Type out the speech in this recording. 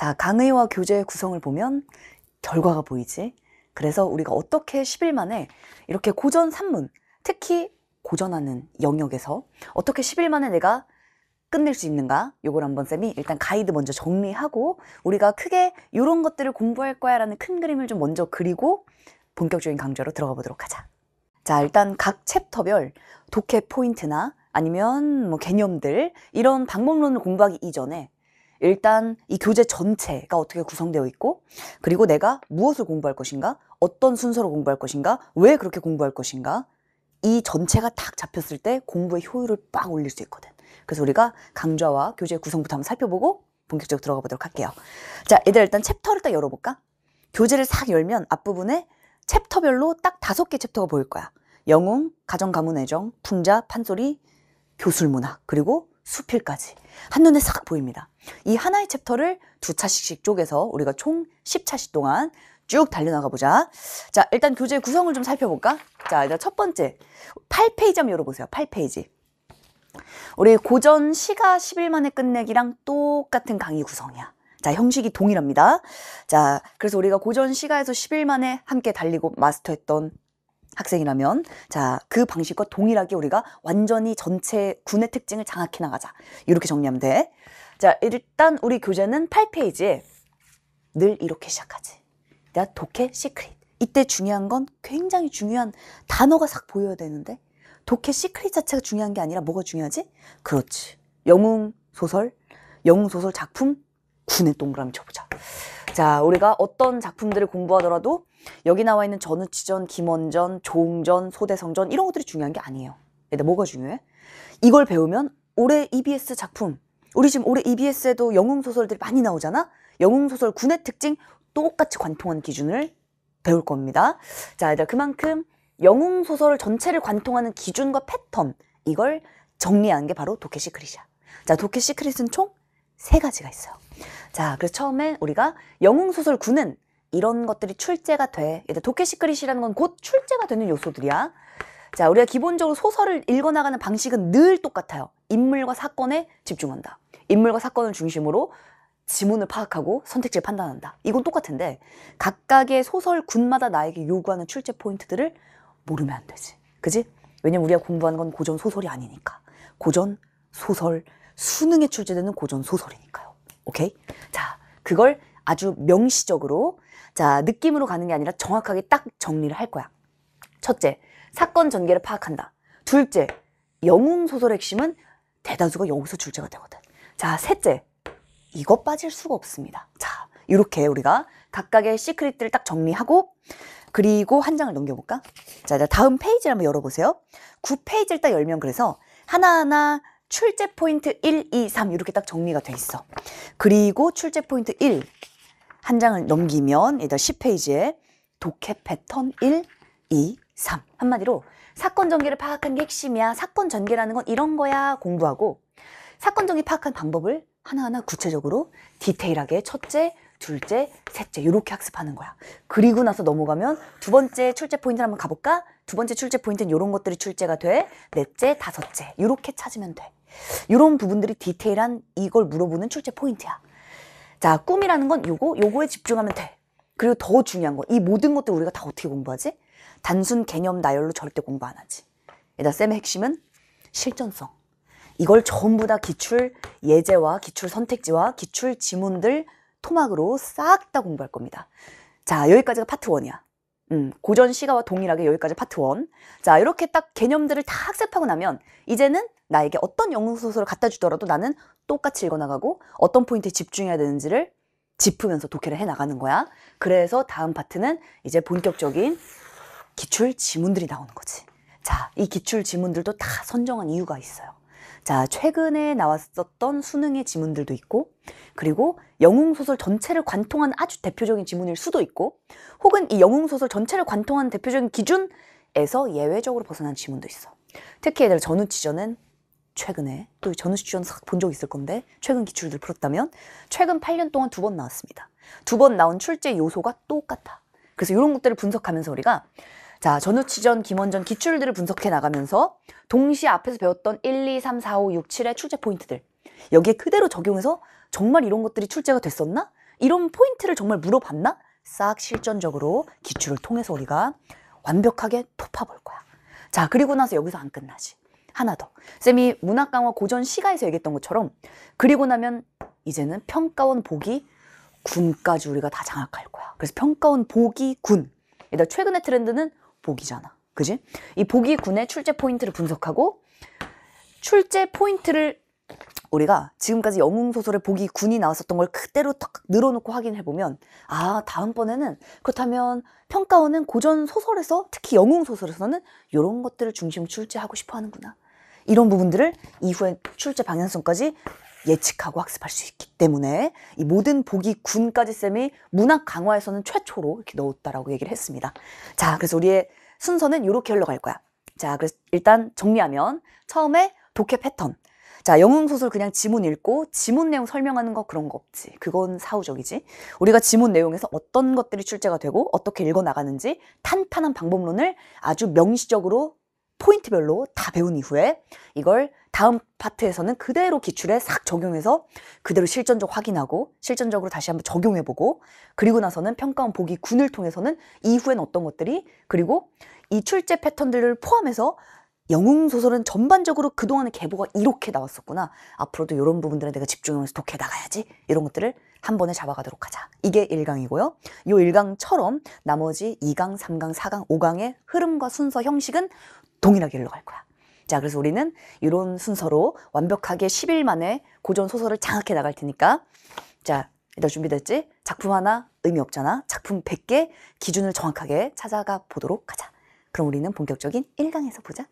자, 강의와 교재의 구성을 보면 결과가 보이지. 그래서 우리가 어떻게 10일 만에 이렇게 고전 산문, 특히 고전하는 영역에서 어떻게 10일 만에 내가 끝낼 수 있는가? 요걸 한번 쌤이 일단 가이드 먼저 정리하고 우리가 크게 요런 것들을 공부할 거야 라는 큰 그림을 좀 먼저 그리고 본격적인 강좌로 들어가 보도록 하자. 자, 일단 각 챕터별 독해 포인트나 아니면 뭐 개념들 이런 방법론을 공부하기 이전에 일단 이 교재 전체가 어떻게 구성되어 있고 그리고 내가 무엇을 공부할 것인가 어떤 순서로 공부할 것인가 왜 그렇게 공부할 것인가 이 전체가 딱 잡혔을 때 공부의 효율을 빡 올릴 수 있거든 그래서 우리가 강좌와 교재 구성부터 한번 살펴보고 본격적으로 들어가 보도록 할게요 자 얘들아 일단 챕터를 딱 열어볼까 교재를 싹 열면 앞부분에 챕터별로 딱 다섯 개 챕터가 보일 거야 영웅, 가정가문애정, 풍자, 판소리, 교술문학 그리고 수필까지 한눈에 싹 보입니다. 이 하나의 챕터를 두 차씩씩 쪼개서 우리가 총 10차씩 동안 쭉 달려나가 보자. 자, 일단 교재 구성을 좀 살펴볼까? 자, 일단 첫 번째. 8페이지 한번 열어보세요. 8페이지. 우리 고전 시가 10일 만에 끝내기랑 똑같은 강의 구성이야. 자, 형식이 동일합니다. 자, 그래서 우리가 고전 시가에서 10일 만에 함께 달리고 마스터했던 학생이라면 자 그 방식과 동일하게 우리가 완전히 전체 군의 특징을 장악해 나가자 이렇게 정리하면 돼. 자 일단 우리 교재는 8페이지에 늘 이렇게 시작하지. 내가 독해 시크릿. 이때 중요한 건 굉장히 중요한 단어가 싹 보여야 되는데 독해 시크릿 자체가 중요한 게 아니라 뭐가 중요하지? 그렇지. 영웅 소설, 영웅 소설 작품 군의 동그라미 쳐보자. 자, 우리가 어떤 작품들을 공부하더라도 여기 나와 있는 전우치전, 김원전, 조웅전, 소대성전 이런 것들이 중요한 게 아니에요. 근데 뭐가 중요해? 이걸 배우면 올해 EBS 작품, 우리 지금 올해 EBS에도 영웅 소설들이 많이 나오잖아. 영웅 소설 군의 특징 똑같이 관통한 기준을 배울 겁니다. 자, 얘들 그만큼 영웅 소설 전체를 관통하는 기준과 패턴 이걸 정리한 게 바로 도케시크리샤 자, 도케시크리스는총 세 가지가 있어요. 자, 그래서 처음에 우리가 영웅소설 군은 이런 것들이 출제가 돼. 일단 도깨시크릿이라는 건 곧 출제가 되는 요소들이야. 자, 우리가 기본적으로 소설을 읽어나가는 방식은 늘 똑같아요. 인물과 사건에 집중한다. 인물과 사건을 중심으로 지문을 파악하고 선택지를 판단한다. 이건 똑같은데 각각의 소설 군마다 나에게 요구하는 출제 포인트들을 모르면 안 되지. 그지? 왜냐면 우리가 공부하는 건 고전 소설이 아니니까. 고전 소설, 수능에 출제되는 고전 소설이니까요. 오케이? 자, 그걸 아주 명시적으로 자, 느낌으로 가는 게 아니라 정확하게 딱 정리를 할 거야. 첫째, 사건 전개를 파악한다. 둘째, 영웅 소설 의 핵심은 대다수가 여기서 출제가 되거든. 자, 셋째, 이거 빠질 수가 없습니다. 자, 이렇게 우리가 각각의 시크릿들을 딱 정리하고 그리고 한 장을 넘겨볼까? 자, 다음 페이지를 한번 열어보세요. 9페이지를 딱 열면 그래서 하나하나 출제 포인트 1, 2, 3 이렇게 딱 정리가 돼 있어. 그리고 출제 포인트 1한 장을 넘기면 10페이지에 독해 패턴 1, 2, 3 한마디로 사건 전개를 파악한 게 핵심이야. 사건 전개라는 건 이런 거야 공부하고 사건 전개 파악한 방법을 하나하나 구체적으로 디테일하게 첫째, 둘째, 셋째 이렇게 학습하는 거야. 그리고 나서 넘어가면 두 번째 출제 포인트 를 한번 가볼까? 두 번째 출제 포인트는 이런 것들이 출제가 돼. 넷째, 다섯째 이렇게 찾으면 돼. 이런 부분들이 디테일한 이걸 물어보는 출제 포인트야. 자, 꿈이라는 건 요거, 요거에 집중하면 돼. 그리고 더 중요한 건 이 모든 것들 우리가 다 어떻게 공부하지? 단순 개념 나열로 절대 공부 안 하지. 일단 쌤의 핵심은 실전성. 이걸 전부 다 기출 예제와 기출 선택지와 기출 지문들 토막으로 싹 다 공부할 겁니다. 자, 여기까지가 파트 원이야 음, 고전 시가와 동일하게 여기까지 파트 원. 자, 이렇게 딱 개념들을 다 학습하고 나면 이제는 나에게 어떤 영웅소설을 갖다 주더라도 나는 똑같이 읽어나가고 어떤 포인트에 집중해야 되는지를 짚으면서 독해를 해나가는 거야. 그래서 다음 파트는 이제 본격적인 기출 지문들이 나오는 거지. 자, 이 기출 지문들도 다 선정한 이유가 있어요. 자, 최근에 나왔었던 수능의 지문들도 있고 그리고 영웅소설 전체를 관통한 아주 대표적인 지문일 수도 있고 혹은 이 영웅소설 전체를 관통한 대표적인 기준에서 예외적으로 벗어난 지문도 있어. 특히 예를 들어 전우치전은 최근에 또 전우치전 싹본적 있을 건데 최근 기출들 풀었다면 최근 8년 동안 두 번 나왔습니다. 두 번 나온 출제 요소가 똑같아. 그래서 이런 것들을 분석하면서 우리가 자, 전우치전, 김원전 기출들을 분석해 나가면서 동시에 앞에서 배웠던 1, 2, 3, 4, 5, 6, 7의 출제 포인트들 여기에 그대로 적용해서 정말 이런 것들이 출제가 됐었나? 이런 포인트를 정말 물어봤나? 싹 실전적으로 기출을 통해서 우리가 완벽하게 토파볼 거야. 자, 그리고 나서 여기서 안 끝나지. 하나 더. 쌤이 문학 강화 고전 시가에서 얘기했던 것처럼 그리고 나면 이제는 평가원 보기 군까지 우리가 다 장악할 거야. 그래서 평가원 보기 군. 일단 최근의 트렌드는 보기잖아. 그지? 이 보기 군의 출제 포인트를 분석하고 출제 포인트를 우리가 지금까지 영웅 소설의 보기 군이 나왔었던 걸 그대로 탁 늘어놓고 확인해 보면 아 다음번에는 그렇다면 평가원은 고전 소설에서 특히 영웅 소설에서는 이런 것들을 중심 으로 출제하고 싶어하는구나 이런 부분들을 이후에 출제 방향성까지 예측하고 학습할 수 있기 때문에 이 모든 보기 군까지 쌤이 문학 강화에서는 최초로 이렇게 넣었다라고 얘기를 했습니다. 자, 그래서 우리의 순서는 이렇게 흘러갈 거야. 자, 그래서 일단 정리하면 처음에 독해 패턴. 자, 영웅소설 그냥 지문 읽고 지문 내용 설명하는 거 그런 거 없지. 그건 사후적이지. 우리가 지문 내용에서 어떤 것들이 출제가 되고 어떻게 읽어나가는지 탄탄한 방법론을 아주 명시적으로 포인트별로 다 배운 이후에 이걸 다음 파트에서는 그대로 기출에 싹 적용해서 그대로 실전적 확인하고 실전적으로 다시 한번 적용해보고 그리고 나서는 평가원 보기 군을 통해서는 이후엔 어떤 것들이 그리고 이 출제 패턴들을 포함해서 영웅 소설은 전반적으로 그동안의 계보가 이렇게 나왔었구나. 앞으로도 이런 부분들은 내가 집중하면서 독해 나가야지. 이런 것들을 한 번에 잡아가도록 하자. 이게 1강이고요. 요 1강처럼 나머지 2강, 3강, 4강, 5강의 흐름과 순서 형식은 동일하게 흘러갈 거야. 자, 그래서 우리는 이런 순서로 완벽하게 10일 만에 고전 소설을 장악해 나갈 테니까. 자, 일단 준비됐지? 작품 하나 의미 없잖아. 작품 100개 기준을 정확하게 찾아가 보도록 하자. 그럼 우리는 본격적인 1강에서 보자.